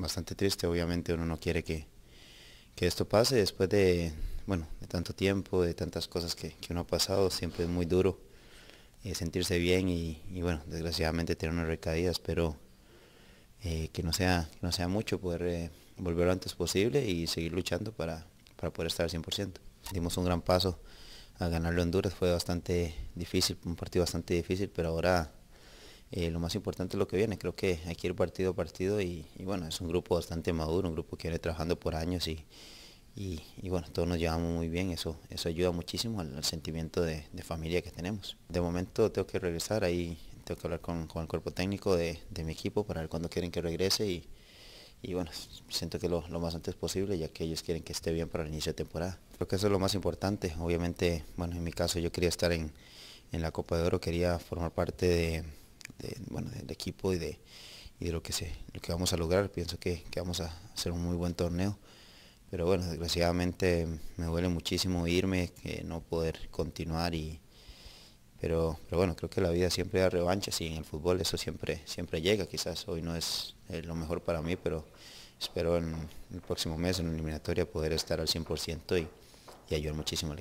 bastante triste, obviamente uno no quiere que, que esto pase después de, bueno, de tanto tiempo, de tantas cosas que, que uno ha pasado, siempre es muy duro eh, sentirse bien y, bueno, desgraciadamente tener unas recaídas, pero eh, que, no sea, no sea mucho, poder eh, volver lo antes posible y seguir luchando para, para poder estar al 100%. Dimos un gran paso a ganarle a Honduras, fue bastante difícil, un partido bastante difícil, pero ahora eh, lo más importante es lo que viene. Creo que hay que ir partido a partido y, bueno, es un grupo bastante maduro, un grupo que viene trabajando por años y, y, bueno, todos nos llevamos muy bien, eso, eso ayuda muchísimo al, sentimiento de, familia que tenemos. De momento tengo que regresar, ahí tengo que hablar con, el cuerpo técnico de, mi equipo para ver cuándo quieren que regrese y, y bueno, siento que lo, lo, más antes posible ya que ellos quieren que esté bien para el inicio de temporada. Creo que eso es lo más importante, obviamente, bueno, en mi caso yo quería estar en, en la Copa de Oro, quería formar parte de bueno, del equipo y de, lo, que sé, lo que vamos a lograr. Pienso que, vamos a hacer un muy buen torneo. Pero bueno, desgraciadamente me duele muchísimo irme, que no poder continuar y, pero, pero, bueno, creo que la vida siempre da revancha, y en el fútbol eso siempre, siempre llega. Quizás hoy no es eh, lo mejor para mí, pero espero en el próximo mes en la eliminatoria poder estar al 100% y, y ayudar muchísimo al equipo.